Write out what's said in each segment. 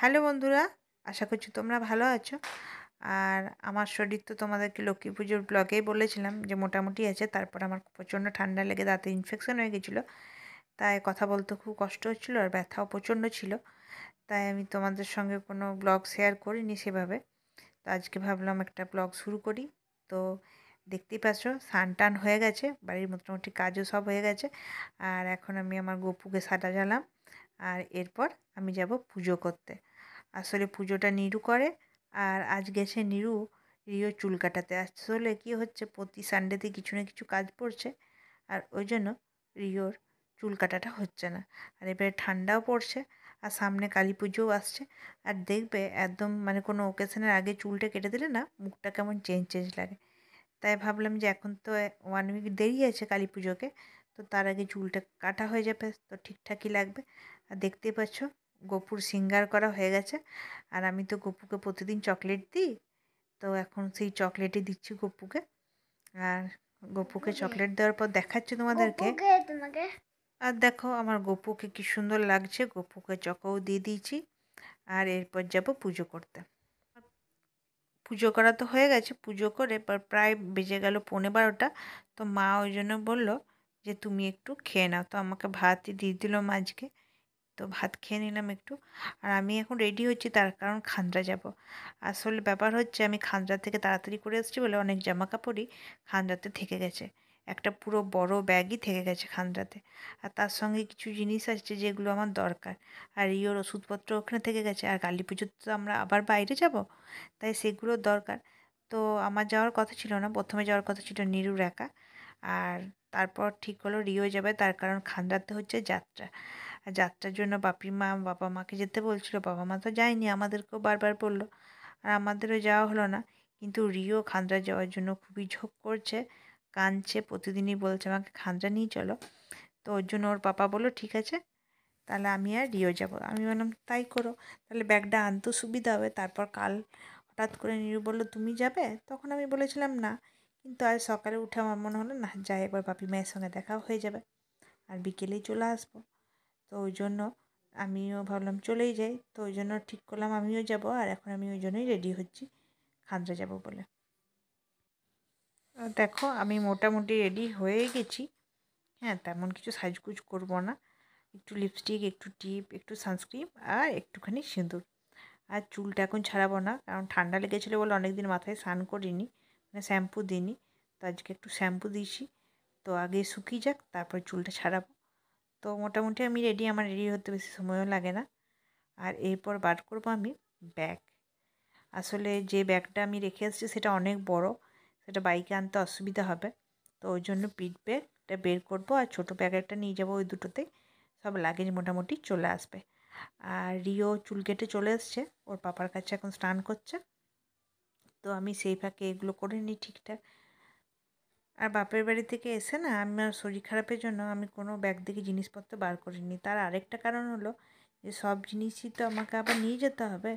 hello বন্ধুরা আশা করছি তোমরা ভালো আছো আর আমার শরীর তো তোমাদেরকে লক্ষ্মী পুজোর ব্লগেই বলেছিলাম যে মোটামুটি আছে তারপর আমার প্রচণ্ড ঠান্ডা লেগে দাঁতে ইনফেকশন হয়ে গেছিলো তাই কথা বলতে খুব কষ্ট হচ্ছিলো আর ব্যথাও প্রচণ্ড ছিল তাই আমি তোমাদের সঙ্গে কোনো ব্লগ শেয়ার করিনি সেভাবে তো আজকে ভাবলাম একটা ব্লগ শুরু করি তো দেখতেই পাচ্ছ সান টান হয়ে গেছে বাড়ির মোটামুটি কাজও সব হয়ে গেছে আর এখন আমি আমার গপুকে সাটা জ্বালাম আর এরপর আমি যাব পুজো করতে আসলে পুজোটা নিরু করে আর আজ গেছে নিরু রিও চুল কাটাতে আসলে কি হচ্ছে প্রতি সানডেতে কিছু না কিছু কাজ পড়ছে আর ওই জন্য রিওর চুল কাটাটা হচ্ছে না আর এবারে ঠান্ডাও পড়ছে আর সামনে কালী পুজোও আসছে আর দেখবে একদম মানে কোনো ওকেশনের আগে চুলটা কেটে দিলে না মুখটা কেমন চেঞ্জ চেঞ্জ লাগে তাই ভাবলাম যে এখন তো ওয়ান উইক দেরি আছে কালী পুজোকে তো তার আগে চুলটা কাটা হয়ে যাবে তো ঠিকঠাকই লাগবে আর দেখতেই পাচ্ছ গপুর সিঙ্গার করা হয়ে গেছে আর আমি তো গপুকে প্রতিদিন চকলেট দিই তো এখন সেই চকলেটই দিচ্ছি গপুকে আর গপুকে চকলেট দেওয়ার পর দেখাচ্ছি তোমাদেরকে আর দেখো আমার গপুকে কি সুন্দর লাগছে গপুকে চকাও দিয়ে দিয়েছি আর এরপর যাব পুজো করতে পুজো করা তো হয়ে গেছে পুজো করে প্রায় বেজে গেল পনেরো বারোটা তো মা ওই জন্য বললো যে তুমি একটু খেয়ে নাও তো আমাকে ভাতই দিয়ে দিল মাঝকে তো ভাত খেয়ে নিলাম একটু আর আমি এখন রেডি হচ্ছি তার কারণ খান্দ্রা যাব আসলে ব্যাপার হচ্ছে আমি খান্দ্রা থেকে তাড়াতাড়ি করে এসেছি বলে অনেক জামা কাপড়ই খান্দ্রাতে থেকে গেছে একটা পুরো বড় ব্যাগই থেকে গেছে খান্দ্রাতে আর তার সঙ্গে কিছু জিনিস আসছে যেগুলো আমার দরকার আর ইওর ওষুধপত্র ওখানে থেকে গেছে আর কালী পুজোতে তো আমরা আবার বাইরে যাব তাই সেগুলো দরকার তো আমার যাওয়ার কথা ছিল না প্রথমে যাওয়ার কথা ছিল নিরুর একা আর তারপর ঠিক হলো রিও যাবে তার কারণ খান্দাতে হচ্ছে যাত্রা আর যাত্রার জন্য বাপি মা বাবা মাকে যেতে বলছিল বাবা মা তো যায়নি আমাদেরকেও বারবার বললো আর আমাদেরও যাওয়া হলো না কিন্তু রিও খান্দ্রা যাওয়ার জন্য খুবই ঝোঁক করছে কাঁদছে প্রতিদিনই বলছে আমাকে খান্দ্রা নিয়ে চলো তো ওর জন্য ওর পাপা বললো ঠিক আছে তাহলে আমি আর রিও যাব আমি বললাম তাই করো তাহলে ব্যাগটা আনতেও সুবিধা হবে তারপর কাল হঠাৎ করে নিরু বললো তুমি যাবে তখন আমি বলেছিলাম না কিন্তু আজ সকালে উঠে আমার মনে হলো না যাই একবার বাপি মায়ের সঙ্গে দেখা হয়ে যাবে আর বিকেলেই চলে আসবো তো ওই জন্য আমিও ভাবলাম চলেই যাই তো ওই জন্য ঠিক করলাম আমিও যাব আর এখন আমি ওই জন্যই রেডি হচ্ছি খান্দ্রা যাব বলে দেখো আমি মোটামুটি রেডি হয়ে গেছি হ্যাঁ তেমন কিছু সাজগুজ করব না একটু লিপস্টিক একটু টিপ একটু সানস্ক্রিন আর একটুখানি সিঁদুর আর চুলটা এখন ছাড়াবো না কারণ ঠান্ডা লেগেছিলো বলে অনেক দিন মাথায় স্নান করিনি এখানে শ্যাম্পু দিইনি তো আজকে একটু শ্যাম্পু দিয়েছি তো আগে শুকিয়ে যাক তারপর চুলটা ছাড়াবো তো মোটামুটি আমি রেডি আমার রেডি হতে বেশি সময়ও লাগে না আর এরপর বার করবো আমি ব্যাগ আসলে যে ব্যাগটা আমি রেখে এসেছি সেটা অনেক বড় সেটা বাইকে আনতে অসুবিধা হবে তো ওই জন্য পিট ব্যাগটা বের করব আর ছোট ব্যাগ একটা নিয়ে যাবো ওই দুটোতে সব লাগেজ মোটামুটি চলে আসবে আর রিও চুল কেটে চলে এসছে ওর পাপার কাছে এখন স্নান করছে তো আমি সেই ফাঁকে এগুলো করে নিই ঠিকঠাক আর বাপের বাড়ি থেকে এসে না আমার শরীর খারাপের জন্য আমি কোনো ব্যাগ থেকে জিনিসপত্র বার করিনি তার আরেকটা কারণ হলো যে সব জিনিসই তো আমাকে আবার নিয়ে যেতে হবে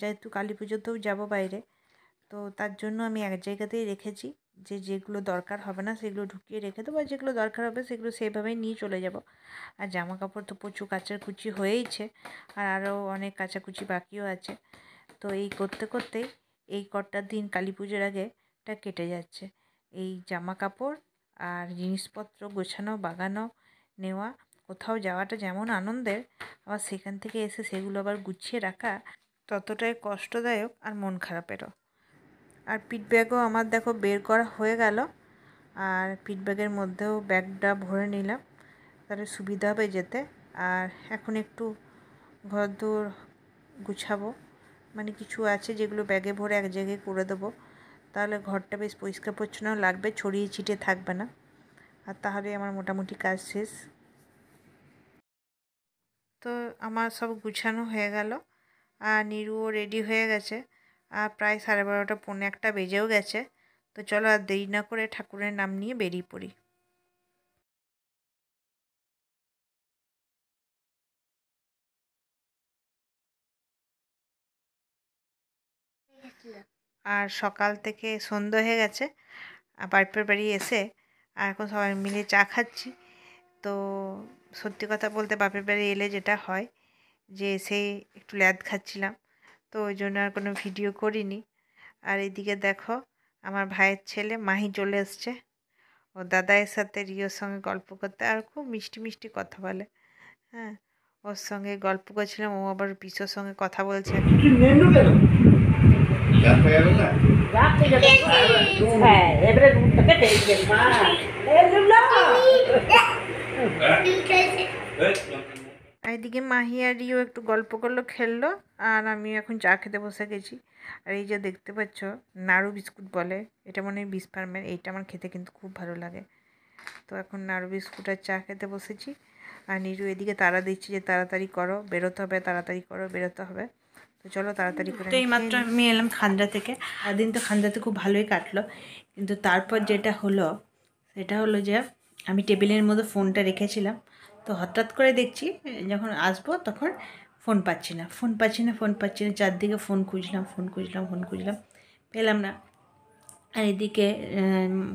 যেহেতু কালী পুজোতেও যাব বাইরে তো তার জন্য আমি এক জায়গাতেই রেখেছি যে যেগুলো দরকার হবে না সেগুলো ঢুকিয়ে রেখে দেবো আর যেগুলো দরকার হবে সেগুলো সেইভাবেই নিয়ে চলে যাব আর জামা কাপড় তো প্রচুর কাচাকুচি হয়েইছে আর আরও অনেক কাচাকুচি বাকিও আছে তো এই করতে করতেই এই কটা দিন কালী পুজোর আগে টা কেটে যাচ্ছে এই জামা কাপড় আর জিনিসপত্র গোছানো বাগানো নেওয়া কোথাও যাওয়াটা যেমন আনন্দের আবার সেখান থেকে এসে সেগুলো আবার গুছিয়ে রাখা ততটাই কষ্টদায়ক আর মন খারাপেরও আর পিডব্যাগও ব্যাগও আমার দেখো বের করা হয়ে গেল আর পিট ব্যাগের মধ্যেও ব্যাগটা ভরে নিলাম তাহলে সুবিধা হবে যেতে আর এখন একটু ঘর দূর গুছাবো মানে কিছু আছে যেগুলো ব্যাগে ভরে এক জায়গায় করে দেবো তাহলে ঘরটা বেশ পরিষ্কার পরিচ্ছন্ন লাগবে ছড়িয়ে ছিটে থাকবে না আর তাহলে আমার মোটামুটি কাজ শেষ তো আমার সব গুছানো হয়ে গেল আর নিরুও রেডি হয়ে গেছে আর প্রায় সাড়ে বারোটা পৌনে একটা বেজেও গেছে তো চলো আর দেরি না করে ঠাকুরের নাম নিয়ে বেরিয়ে পড়ি আর সকাল থেকে সন্ধ্যা হয়ে গেছে বাড়ির বাড়ি এসে আর এখন সবাই মিলে চা খাচ্ছি তো সত্যি কথা বলতে বাপের বাড়ি এলে যেটা হয় যে এসে একটু ল্যাদ খাচ্ছিলাম তো ওই জন্য আর কোনো ভিডিও করিনি আর এদিকে দেখো আমার ভাইয়ের ছেলে মাহি চলে এসছে ও দাদায়ের সাথে রিওর সঙ্গে গল্প করতে আর খুব মিষ্টি মিষ্টি কথা বলে হ্যাঁ ওর সঙ্গে গল্প করছিলাম ও আবার পিসোর সঙ্গে কথা বলছে এদিকে মাহি আর রিও একটু গল্প করলো খেললো আর আমি এখন চা খেতে বসে গেছি আর এই যে দেখতে পাচ্ছ নাড়ু বিস্কুট বলে এটা মনে হয় বিস ফার্মের এইটা আমার খেতে কিন্তু খুব ভালো লাগে তো এখন নাড়ু বিস্কুট আর চা খেতে বসেছি আর নিরু এদিকে তারা দিচ্ছি যে তাড়াতাড়ি করো বেরোতে হবে তাড়াতাড়ি করো বেরোতে হবে তো চলো তাড়াতাড়ি করে তো এই মাত্র আমি এলাম খান্দা থেকে আদিন তো খান্দাতে খুব ভালোই কাটলো কিন্তু তারপর যেটা হলো সেটা হলো যে আমি টেবিলের মধ্যে ফোনটা রেখেছিলাম তো হঠাৎ করে দেখছি যখন আসবো তখন ফোন পাচ্ছি না ফোন পাচ্ছি না ফোন পাচ্ছি না চারদিকে ফোন খুঁজলাম ফোন খুঁজলাম ফোন খুঁজলাম পেলাম না আর এদিকে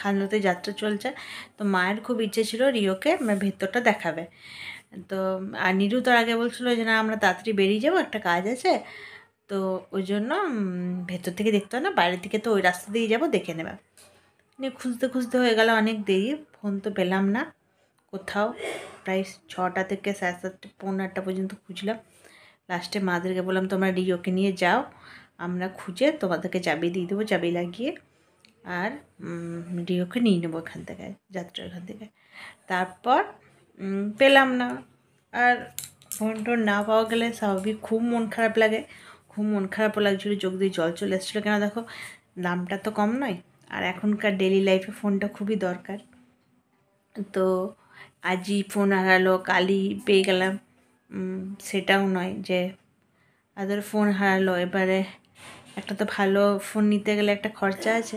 খান্দ্রাতে যাত্রা চলছে তো মায়ের খুব ইচ্ছে ছিল রিওকে ভেতরটা দেখাবে তো আর নিরু তো আগে বলছিল যে না আমরা তাড়াতাড়ি বেরিয়ে যাবো একটা কাজ আছে তো ওই জন্য ভেতর থেকে দেখতে হয় না বাইরের থেকে তো ওই রাস্তা দিয়ে যাবো দেখে নেবে নিয়ে খুঁজতে খুঁজতে হয়ে গেল অনেক দেরি ফোন তো পেলাম না কোথাও প্রায় ছটা থেকে সাড়ে সাতটা পনেরো আটটা পর্যন্ত খুঁজলাম লাস্টে মাদেরকে বললাম তোমরা রিওকে নিয়ে যাও আমরা খুঁজে তোমাদেরকে চাবি দিয়ে দেবো চাবি লাগিয়ে আর রিওকে নিয়ে নেবো এখান থেকে যাত্রা এখান থেকে তারপর পেলাম না আর ফোন টোন না পাওয়া গেলে স্বাভাবিক খুব মন খারাপ লাগে খুব মন খারাপ লাগছিলো চোখ দিয়ে জল চলে এসেছিলো কেন দেখো দামটা তো কম নয় আর এখনকার ডেলি লাইফে ফোনটা খুবই দরকার তো আজই ফোন হারালো কালই পেয়ে গেলাম সেটাও নয় যে আদর ফোন হারালো এবারে একটা তো ভালো ফোন নিতে গেলে একটা খরচা আছে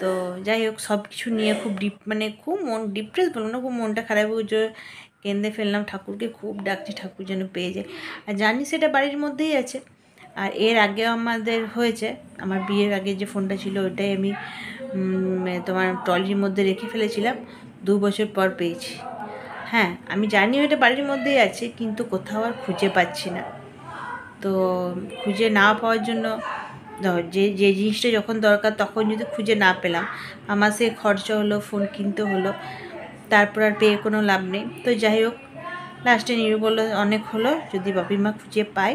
তো যাই হোক সব কিছু নিয়ে খুব ডিপ মানে খুব মন ডিপ্রেস বলবো না খুব মনটা খারাপ হয়েছে কেঁদে ফেললাম ঠাকুরকে খুব ডাকছি ঠাকুর যেন পেয়ে যায় আর জানি সেটা বাড়ির মধ্যেই আছে আর এর আগে আমাদের হয়েছে আমার বিয়ের আগে যে ফোনটা ছিল ওটাই আমি তোমার ট্রলির মধ্যে রেখে ফেলেছিলাম দু বছর পর পেয়েছি হ্যাঁ আমি জানি ওটা বাড়ির মধ্যেই আছে কিন্তু কোথাও আর খুঁজে পাচ্ছি না তো খুঁজে না পাওয়ার জন্য যে যে জিনিসটা যখন দরকার তখন যদি খুঁজে না পেলাম আমার সে খরচা হলো ফোন কিনতে হলো তারপর আর পেয়ে কোনো লাভ নেই তো যাই হোক লাস্টে নিরু বললো অনেক হলো যদি মা খুঁজে পায়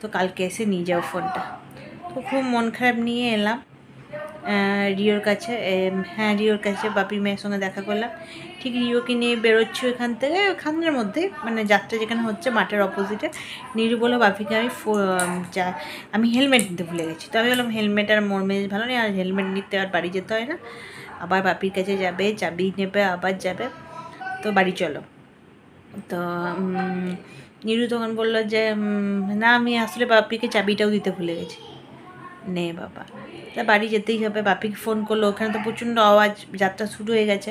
তো কালকে এসে নিয়ে যাও ফোনটা তো খুব মন খারাপ নিয়ে এলাম রিওর কাছে হ্যাঁ রিওর কাছে বাপি মেয়ের সঙ্গে দেখা করলাম ঠিক রিওকে নিয়ে বেরোচ্ছি এখান থেকে ওখানের মধ্যে মানে যাত্রা যেখানে হচ্ছে মাঠের অপোজিটে নিরু বলো বাপিকে আমি আমি হেলমেট নিতে ভুলে গেছি তো আমি বললাম হেলমেট আর মোর মেজ ভালো নেই আর হেলমেট নিতে আর বাড়ি যেতে হয় না আবার বাপির কাছে যাবে চাবি নেবে আবার যাবে তো বাড়ি চলো তো নিরু তখন বললো যে না আমি আসলে বাপিকে চাবিটাও দিতে ভুলে গেছি নে বাবা তা বাড়ি যেতেই হবে বাপিকে ফোন করলো ওখানে তো প্রচণ্ড আওয়াজ যাত্রা শুরু হয়ে গেছে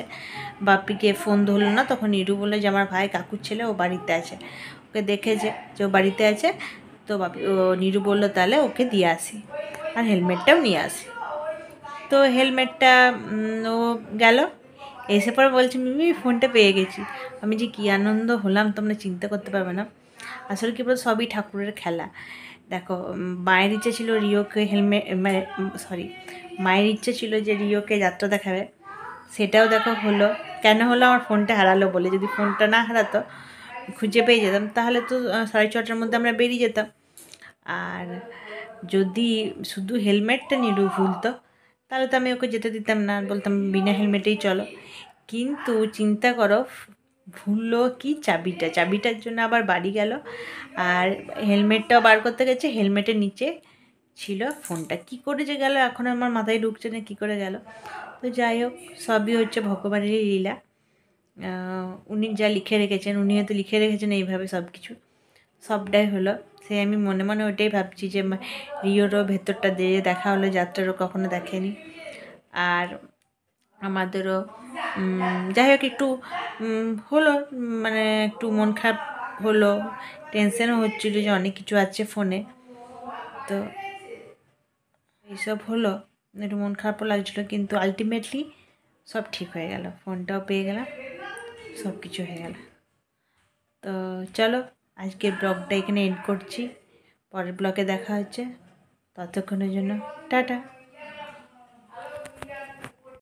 বাপিকে ফোন ধরলো না তখন ইরু বললো যে আমার ভাই কাকুর ছেলে ও বাড়িতে আছে ওকে দেখেছে যে ও বাড়িতে আছে তো বাপি ও নিরু বললো তাহলে ওকে দিয়ে আসি আর হেলমেটটাও নিয়ে আসি তো হেলমেটটা ও গেল এসে পরে বলছে মিমি ফোনটা পেয়ে গেছি আমি যে কী আনন্দ হলাম তোমরা চিন্তা করতে পারবে না আসলে কি বল সবই ঠাকুরের খেলা দেখো মায়ের ইচ্ছে ছিল রিওকে হেলমেট মানে সরি মায়ের ইচ্ছে ছিল যে রিওকে যাত্রা দেখাবে সেটাও দেখো হলো কেন হলো আমার ফোনটা হারালো বলে যদি ফোনটা না হারাতো খুঁজে পেয়ে যেতাম তাহলে তো সাড়ে ছটার মধ্যে আমরা বেরিয়ে যেতাম আর যদি শুধু হেলমেটটা নিরু ভুলতো তাহলে তো আমি ওকে যেতে দিতাম না বলতাম বিনা হেলমেটেই চলো কিন্তু চিন্তা করো ভুললো কি চাবিটা চাবিটার জন্য আবার বাড়ি গেল আর হেলমেটটাও বার করতে গেছে হেলমেটের নিচে ছিল ফোনটা কি করে যে গেল এখন আমার মাথায় ঢুকছে না কী করে গেল তো যাই হোক সবই হচ্ছে ভগবানেরই লীলা উনি যা লিখে রেখেছেন উনি হয়তো লিখে রেখেছেন এইভাবে সব কিছু সবটাই হলো সে আমি মনে মনে ওইটাই ভাবছি যে রিওরও ভেতরটা দিয়ে দেখা হলো যাত্রারও কখনো দেখেনি আর আমাদেরও যাই হোক একটু হলো মানে একটু মন খারাপ হলো টেনশনও হচ্ছিল যে অনেক কিছু আছে ফোনে তো এইসব হলো একটু মন খারাপও লাগছিলো কিন্তু আলটিমেটলি সব ঠিক হয়ে গেল ফোনটাও পেয়ে গেলাম সব কিছু হয়ে গেল তো চলো আজকে ব্লগটা এখানে এন্ড করছি পরের ব্লগে দেখা হচ্ছে ততক্ষণের জন্য টাটা